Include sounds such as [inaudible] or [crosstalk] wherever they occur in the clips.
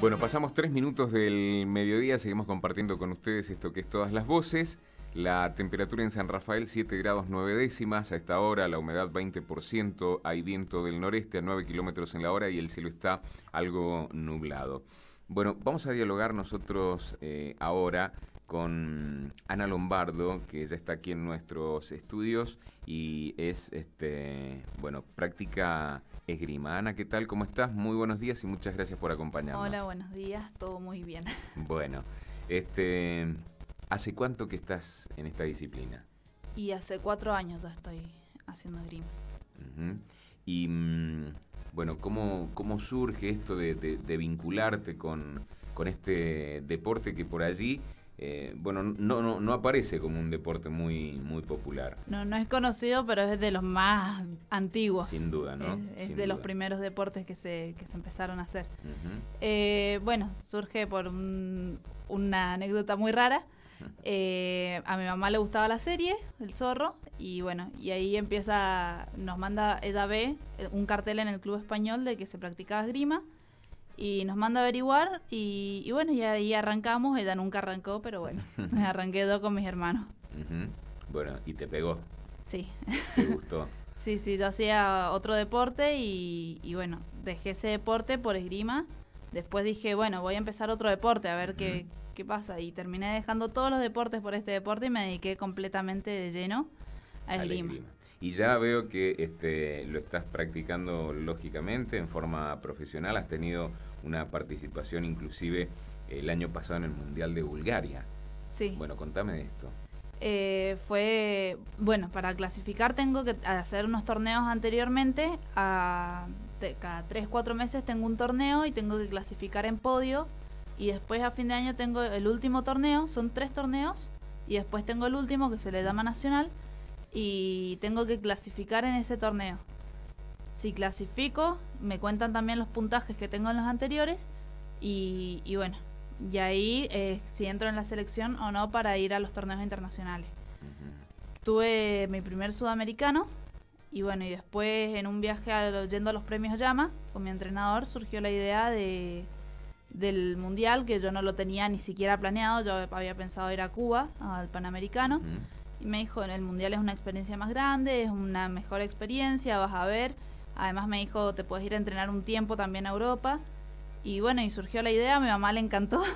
Bueno, pasamos tres minutos del mediodía, seguimos compartiendo con ustedes esto que es todas las voces. La temperatura en San Rafael 7 grados 9 décimas, a esta hora la humedad 20%, hay viento del noreste a 9 kilómetros en la hora y el cielo está algo nublado. Bueno, vamos a dialogar nosotros eh, ahora con Ana Lombardo, que ya está aquí en nuestros estudios y es, este, bueno, práctica esgrima. Ana, ¿qué tal? ¿Cómo estás? Muy buenos días y muchas gracias por acompañarnos. Hola, buenos días, todo muy bien. [laughs] Bueno, este, ¿hace cuánto que estás en esta disciplina? Y hace cuatro años ya estoy haciendo esgrima. Y mm, bueno, ¿cómo, cómo surge esto de, vincularte con, con este deporte que por allí eh, bueno, no, aparece como un deporte muy, muy popular. No, es conocido, pero es de los más antiguos. Sin duda, ¿no? Es, de los primeros deportes que se, que empezaron a hacer. Eh, bueno, surge por una anécdota muy rara. Eh, a mi mamá le gustaba la serie, El Zorro, y bueno, y ahí empieza, nos manda, Eda B. un cartel en el Club Español de que se practicaba esgrima y nos manda a averiguar y, bueno, ya ahí arrancamos, ella nunca arrancó, pero bueno, [laughs] arranqué dos con mis hermanos. Bueno, ¿y te pegó? Sí. ¿Te gustó? [laughs] sí, sí, yo hacía otro deporte y, bueno, dejé ese deporte por esgrima. Después dije, bueno, voy a empezar otro deporte, a ver qué, qué pasa. Y terminé dejando todos los deportes por este deporte y me dediqué completamente de lleno a esgrima. Y ya veo que este, lo estás practicando lógicamente en forma profesional, has tenido una participación inclusive el año pasado en el Mundial de Bulgaria. Sí. Bueno, contame de esto. Eh, fue, bueno, para clasificar tengo que hacer unos torneos anteriormente, a, cada 3, 4 meses tengo un torneo y tengo que clasificar en podio y después a fin de año tengo el último torneo, son tres torneos y después tengo el último que se le llama nacional y tengo que clasificar en ese torneo si clasifico, me cuentan también los puntajes que tengo en los anteriores y, bueno, y ahí eh, si entro en la selección o no para ir a los torneos internacionales. Tuve mi primer sudamericano y bueno, y después en un viaje yendo a los premios Llama con mi entrenador surgió la idea de, del mundial que yo no lo tenía ni siquiera planeado, yo había pensado ir a Cuba, al Panamericano. Y me dijo, el mundial es una experiencia más grande, es una mejor experiencia, vas a ver Además me dijo, te puedes ir a entrenar un tiempo también a Europa. Y bueno, y surgió la idea, a mi mamá le encantó. [laughs]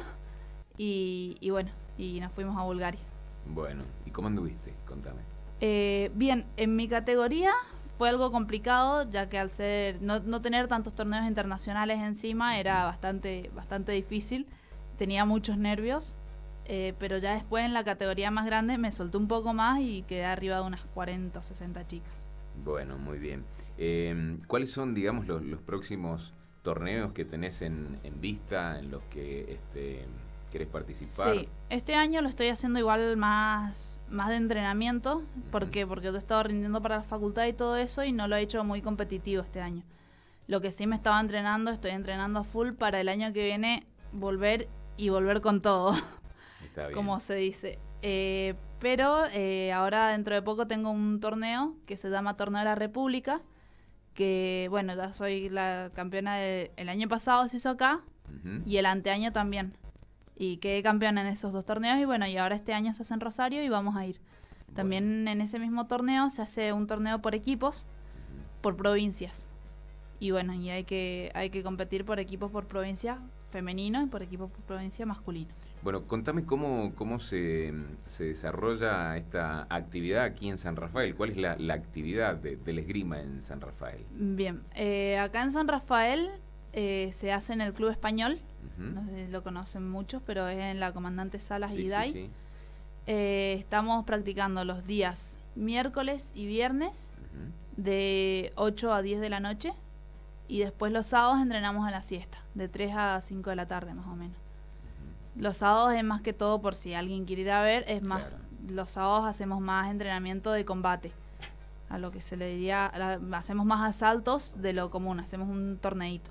Y, bueno, y nos fuimos a Bulgaria. Bueno, ¿y cómo anduviste? Contame. Eh, bien, en mi categoría fue algo complicado, ya que al ser no, tener tantos torneos internacionales encima era bastante, bastante difícil. Tenía muchos nervios, eh, pero ya después en la categoría más grande me soltó un poco más y quedé arriba de unas 40 o 60 chicas. Bueno, muy bien. Em, ¿Cuáles son, digamos, los, próximos torneos que tenés en, vista, en los que este, querés participar? Sí, este año lo estoy haciendo igual más, más de entrenamiento, porque, porque he estado rindiendo para la facultad y todo eso y no lo he hecho muy competitivo este año. Lo que sí me estaba entrenando, estoy entrenando a full para el año que viene volver y volver con todo, [laughs] como se dice. Eh, pero eh, ahora dentro de poco tengo un torneo que se llama Torneo de la República, que bueno, ya soy la campeona del año pasado, se hizo acá, y el anteaño también. Y quedé campeona en esos dos torneos y bueno, y ahora este año se hace en Rosario y vamos a ir. También en ese mismo torneo se hace un torneo por equipos, por provincias. Y bueno, y hay que, hay que competir por equipos por provincia femenino y por equipos por provincia masculino. Bueno, contame cómo, cómo se, desarrolla esta actividad aquí en San Rafael. ¿Cuál es la, actividad de, del esgrima en San Rafael? Bien, eh, acá en San Rafael eh, se hace en el Club Español. No sé lo conocen muchos, pero es en la Comandante Salas y Iday. Eh, estamos practicando los días miércoles y viernes de 8 a 10 de la noche. Y después los sábados entrenamos a la siesta, de 3 a 5 de la tarde más o menos. Los sábados es más que todo por si alguien quiere ir a ver, es más, los sábados hacemos más entrenamiento de combate. A lo que se le diría, hacemos más asaltos de lo común, hacemos un torneito.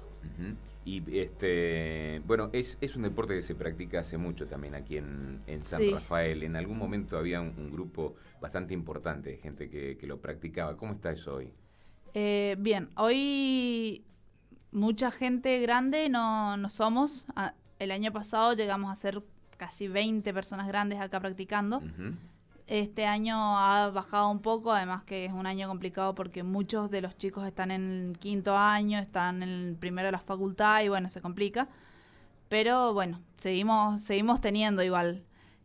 Y este, bueno, es, un deporte que se practica hace mucho también aquí en, San Rafael. En algún momento había un, grupo bastante importante de gente que, lo practicaba. ¿Cómo está eso hoy? Eh, bien, hoy mucha gente grande no, no somos. Ah, el año pasado llegamos a ser casi 20 personas grandes acá practicando. Este año ha bajado un poco, además que es un año complicado porque muchos de los chicos están en el quinto año, están en el primero de la facultad y bueno, se complica. Pero bueno, seguimos, seguimos teniendo igual.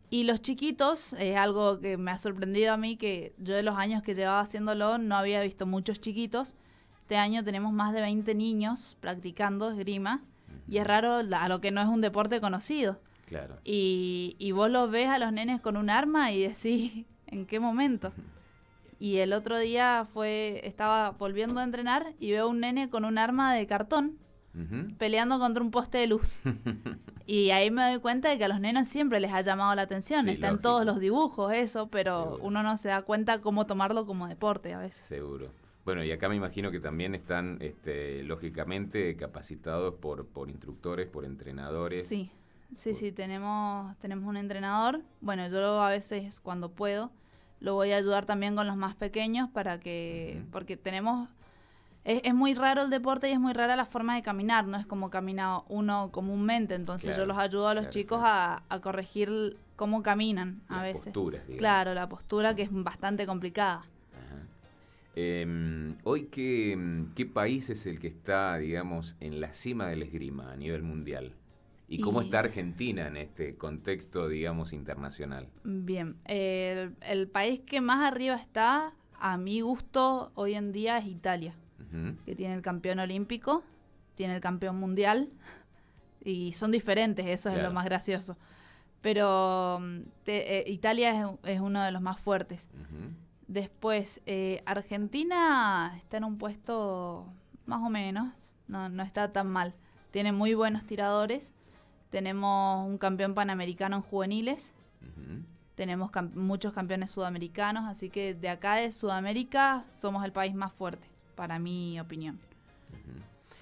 Y los chiquitos, es algo que me ha sorprendido a mí, que yo de los años que llevaba haciéndolo no había visto muchos chiquitos. Este año tenemos más de 20 niños practicando esgrima y es raro a lo que no es un deporte conocido. Claro. Y, y, vos los ves a los nenes con un arma y decís, [laughs] ¿en qué momento? Y el otro día fue, estaba volviendo a entrenar y veo a un nene con un arma de cartón peleando contra un poste de luz. [laughs] y ahí me doy cuenta de que a los nenes siempre les ha llamado la atención. Está en todos los dibujos eso, pero uno no se da cuenta cómo tomarlo como deporte a veces. Seguro. Bueno, y acá me imagino que también están, este, lógicamente, capacitados por, instructores, por entrenadores. Sí, sí, sí, tenemos, tenemos un entrenador. Bueno, yo a veces, cuando puedo, lo voy a ayudar también con los más pequeños para que, porque tenemos... Es, muy raro el deporte y es muy rara la forma de caminar, no es como camina uno comúnmente, entonces yo los ayudo a los chicos A, corregir cómo caminan a veces. Posturas, Claro, la postura que es bastante complicada. Em, hoy, qué, país es el que está, digamos, en la cima del esgrima a nivel mundial? ¿Y cómo está Argentina en este contexto, digamos, internacional? Bien, el, país que más arriba está, a mi gusto, hoy en día es Italia, que tiene el campeón olímpico, tiene el campeón mundial, y son diferentes, eso es lo más gracioso. Pero mm, eh, Italia es, uno de los más fuertes. Después, eh, Argentina está en un puesto más o menos, no, no está tan mal. Tiene muy buenos tiradores. Tenemos un campeón panamericano en juveniles. Tenemos muchos campeones sudamericanos, así que de acá de Sudamérica somos el país más fuerte, para mi opinión.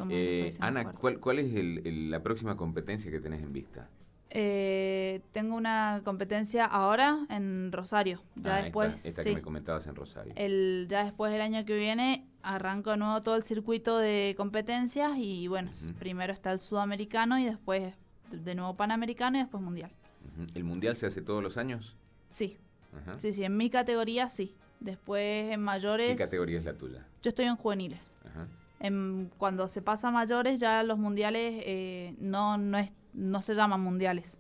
Eh, Ana, ¿cuál, es la próxima competencia que tenés en vista? Eh, tengo una competencia ahora en Rosario. Ya ah, después. Esta, que me comentabas en Rosario. El, ya después del año que viene arranco de nuevo todo el circuito de competencias y bueno, primero está el sudamericano y después de nuevo panamericano y después mundial. ¿El mundial se hace todos los años? Sí. Sí, sí, en mi categoría sí. Después en mayores. ¿Qué categoría es la tuya? Yo estoy en juveniles. En, cuando se pasa a mayores ya los mundiales eh, no, no es no se llaman mundiales.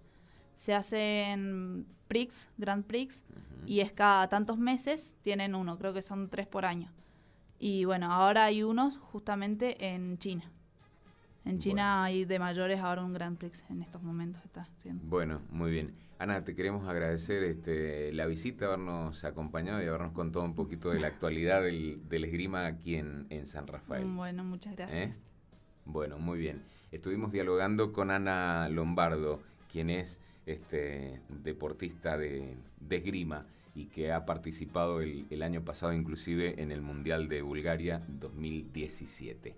Se hacen Prix, Grand Prix, y es cada tantos meses tienen uno, creo que son tres por año. Y bueno, ahora hay unos justamente en China. En China hay de mayores ahora un Grand Prix en estos momentos está siendo. Bueno, muy bien. Ana, te queremos agradecer este, la visita, habernos acompañado y habernos contado un poquito de la actualidad del, esgrima aquí en, San Rafael. Bueno, muchas gracias. ¿Eh? Bueno, muy bien. Estuvimos dialogando con Ana Lombardo, quien es este, deportista de, esgrima y que ha participado el, el, año pasado inclusive en el Mundial de Bulgaria 2017.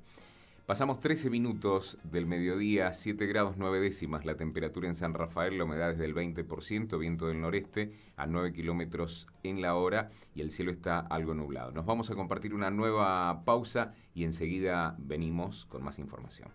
Pasamos 13 minutos del mediodía, 7 grados 9 décimas la temperatura en San Rafael, la humedad es del 20%, viento del noreste a 9 kilómetros en la hora y el cielo está algo nublado. Nos vamos a compartir una nueva pausa y enseguida venimos con más información.